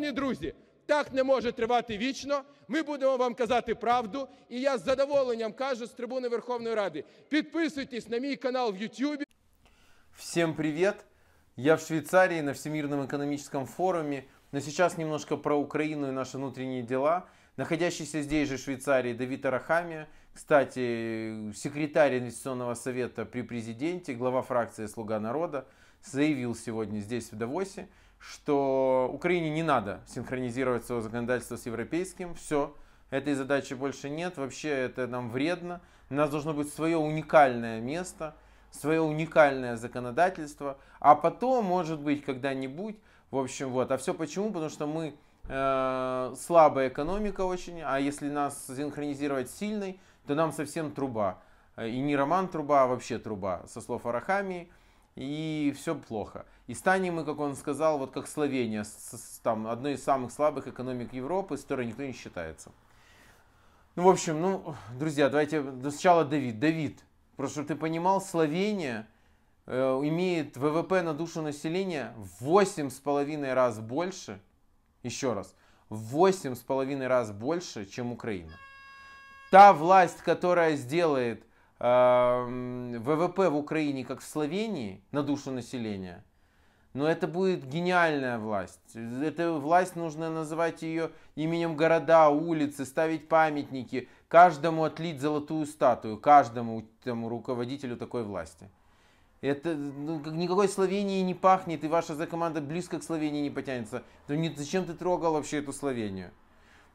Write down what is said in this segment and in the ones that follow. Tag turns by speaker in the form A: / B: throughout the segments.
A: Шановні друзі, так не може тривати вічно. Ми будемо вам казати правду, і я з задоволенням кажу з трибуни Верховної Ради. Підписуйтесь на мій канал в Ютубі. Всем привет! Я в Швейцарии на Всемирном экономическом форуме, но сейчас немножко про Украину и наши внутренние дела. Находящийся здесь же в Швейцарии Давид Арахамия, кстати, секретарь инвестиционного совета при президенте, глава фракции «Слуга народа», заявил сегодня здесь в Давосе, что Украине не надо синхронизировать свое законодательство с европейским, все, этой задачи больше нет, вообще это нам вредно, у нас должно быть свое уникальное место, свое уникальное законодательство, а потом, может быть, когда-нибудь, в общем, вот. А все почему? Потому что мы э, слабая экономика очень, а если нас синхронизировать сильной, то нам совсем труба. Э, и не роман труба, а вообще труба, со слов Арахамии и все плохо. И станем мы, как он сказал, вот как Словения, с, с, там одной из самых слабых экономик Европы, с которой никто не считается. Ну, в общем, ну, друзья, давайте сначала Давид. Давид, просто чтобы ты понимал, Словения э, имеет ВВП на душу населения в 8,5 раз больше, еще раз, в 8,5 раз больше, чем Украина. Та власть, которая сделает ВВП в Украине, как в Словении, на душу населения, но это будет гениальная власть. Эту власть нужно называть ее именем города, улицы, ставить памятники, каждому отлить золотую статую, каждому там, руководителю такой власти. Это ну, никакой Словении не пахнет, и ваша за команда близко к Словении не потянется. То нет, зачем ты трогал вообще эту Словению?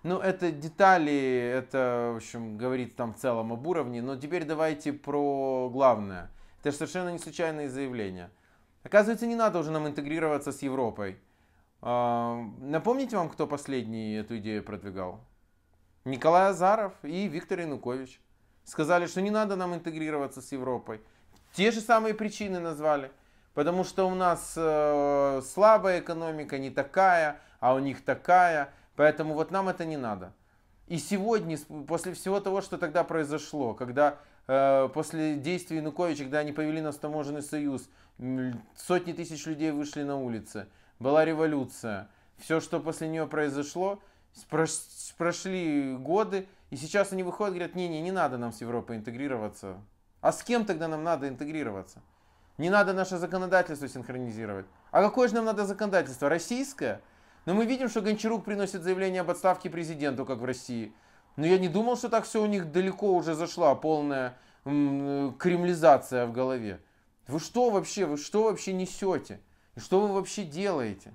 A: Ну, это детали, это, в общем, говорит там в целом об уровне. Но теперь давайте про главное. Это же совершенно не случайное заявление. Оказывается, не надо уже нам интегрироваться с Европой. А, напомните вам, кто последний эту идею продвигал? Николай Азаров и Виктор Янукович. Сказали, что не надо нам интегрироваться с Европой. Те же самые причины назвали. Потому что у нас э, слабая экономика, не такая, а у них такая. Поэтому вот нам это не надо. И сегодня, после всего того, что тогда произошло, когда э, после действий Януковича, когда они повели нас в таможенный союз, сотни тысяч людей вышли на улицы, была революция, все, что после нее произошло, прошли годы, и сейчас они выходят и говорят, не-не, не надо нам с Европой интегрироваться. А с кем тогда нам надо интегрироваться? Не надо наше законодательство синхронизировать. А какое же нам надо законодательство? Российское? Но мы видим, что Гончарук приносит заявление об отставке президенту, как в России. Но я не думал, что так все у них далеко уже зашла, полная э, кремлизация в голове. Вы что вообще, вы что вообще несете? И что вы вообще делаете?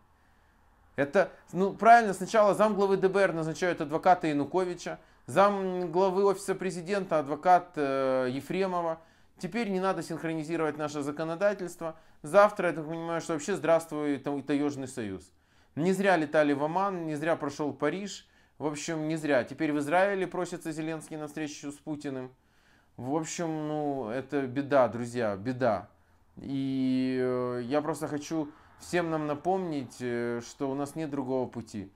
A: Это, ну правильно, сначала замглавы ДБР назначают адвоката Януковича, зам главы офиса президента адвокат э, Ефремова. Теперь не надо синхронизировать наше законодательство. Завтра, я так понимаю, что вообще здравствует Таежный союз. Не зря летали в Оман, не зря прошел Париж. В общем, не зря. Теперь в Израиле просится Зеленский на встречу с Путиным. В общем, ну, это беда, друзья, беда. И э, я просто хочу всем нам напомнить, э, что у нас нет другого пути.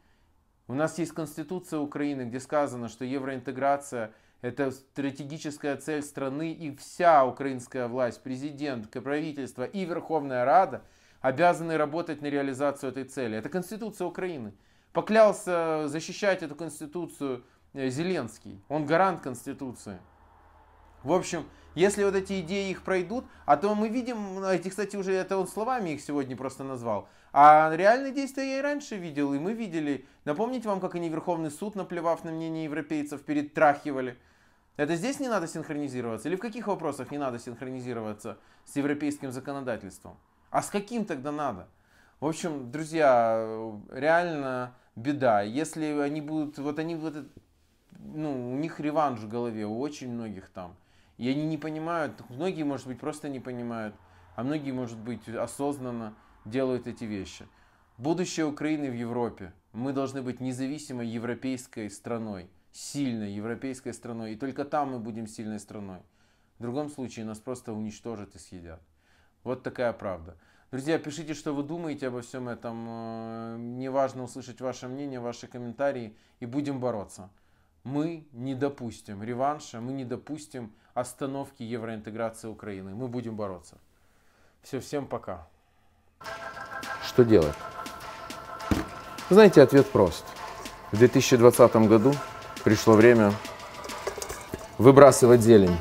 A: У нас есть Конституция Украины, где сказано, что евроинтеграция – это стратегическая цель страны, и вся украинская власть, президент, правительство и Верховная Рада – обязаны работать на реализацию этой цели. Это Конституция Украины. Поклялся защищать эту Конституцию э, Зеленский. Он гарант Конституции. В общем, если вот эти идеи их пройдут, а то мы видим, ну, эти, кстати, уже это он словами их сегодня просто назвал, а реальные действия я и раньше видел, и мы видели. Напомните вам, как они Верховный суд, наплевав на мнение европейцев, перетрахивали. Это здесь не надо синхронизироваться? Или в каких вопросах не надо синхронизироваться с европейским законодательством? А с каким тогда надо? В общем, друзья, э, реально беда. Если они будут, вот они вот, ну, у них реванш в голове, у очень многих там. И они не понимают, многие, может быть, просто не понимают, а многие, может быть, осознанно делают эти вещи. Будущее Украины в Европе. Мы должны быть независимой европейской страной, сильной европейской страной. И только там мы будем сильной страной. В другом случае нас просто уничтожат и съедят. Вот такая правда. Друзья, пишите, что вы думаете обо всем этом. Мне э, важно услышать ваше мнение, ваши комментарии. И будем бороться. Мы не допустим реванша, мы не допустим остановки евроинтеграции Украины. Мы будем бороться. Все, всем пока. Что делать? Знаете, ответ прост. В 2020 году пришло время выбрасывать зелень.